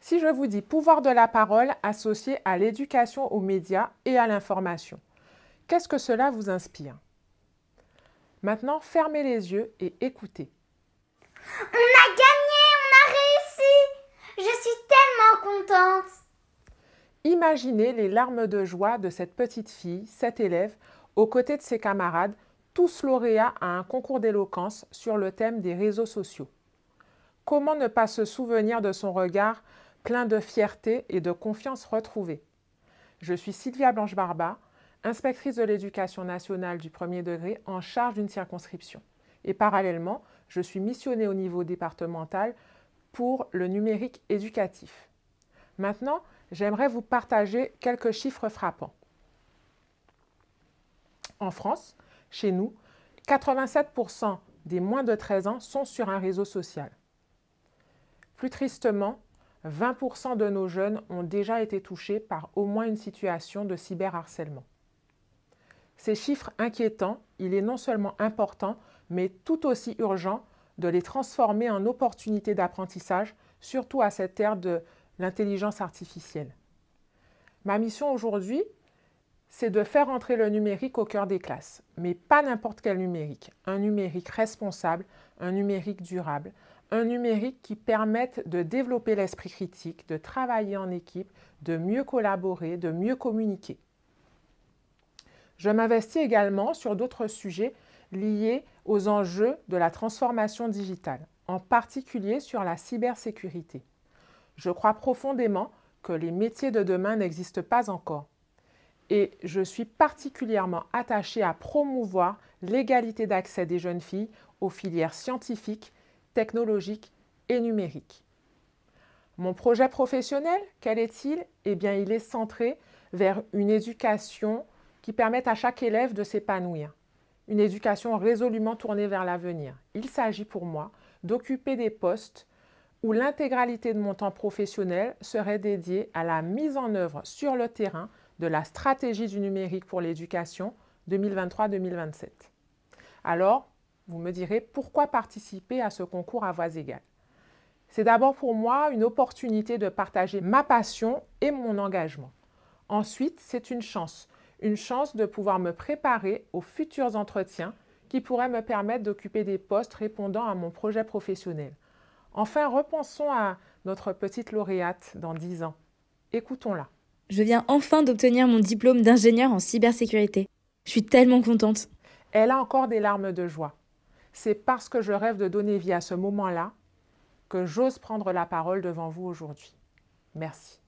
Si je vous dis pouvoir de la parole associé à l'éducation aux médias et à l'information, qu'est-ce que cela vous inspire Maintenant, fermez les yeux et écoutez. On a gagné, on a réussi Je suis tellement contente Imaginez les larmes de joie de cette petite fille, cet élève, aux côtés de ses camarades, tous lauréats à un concours d'éloquence sur le thème des réseaux sociaux. Comment ne pas se souvenir de son regard plein de fierté et de confiance retrouvée. Je suis Sylvia Blanche-Barba, inspectrice de l'éducation nationale du premier degré en charge d'une circonscription. Et parallèlement, je suis missionnée au niveau départemental pour le numérique éducatif. Maintenant, j'aimerais vous partager quelques chiffres frappants. En France, chez nous, 87% des moins de 13 ans sont sur un réseau social. Plus tristement, 20% de nos jeunes ont déjà été touchés par au moins une situation de cyberharcèlement. Ces chiffres inquiétants, il est non seulement important, mais tout aussi urgent de les transformer en opportunités d'apprentissage, surtout à cette ère de l'intelligence artificielle. Ma mission aujourd'hui, c'est de faire entrer le numérique au cœur des classes, mais pas n'importe quel numérique, un numérique responsable, un numérique durable, un numérique qui permette de développer l'esprit critique, de travailler en équipe, de mieux collaborer, de mieux communiquer. Je m'investis également sur d'autres sujets liés aux enjeux de la transformation digitale, en particulier sur la cybersécurité. Je crois profondément que les métiers de demain n'existent pas encore. Et je suis particulièrement attachée à promouvoir l'égalité d'accès des jeunes filles aux filières scientifiques technologique et numérique. Mon projet professionnel, quel est-il Eh bien, il est centré vers une éducation qui permette à chaque élève de s'épanouir, une éducation résolument tournée vers l'avenir. Il s'agit pour moi d'occuper des postes où l'intégralité de mon temps professionnel serait dédiée à la mise en œuvre sur le terrain de la stratégie du numérique pour l'éducation 2023-2027. Alors, vous me direz pourquoi participer à ce concours à voix égale C'est d'abord pour moi une opportunité de partager ma passion et mon engagement. Ensuite, c'est une chance, une chance de pouvoir me préparer aux futurs entretiens qui pourraient me permettre d'occuper des postes répondant à mon projet professionnel. Enfin, repensons à notre petite lauréate dans 10 ans. Écoutons-la. Je viens enfin d'obtenir mon diplôme d'ingénieur en cybersécurité. Je suis tellement contente. Elle a encore des larmes de joie. C'est parce que je rêve de donner vie à ce moment-là que j'ose prendre la parole devant vous aujourd'hui. Merci.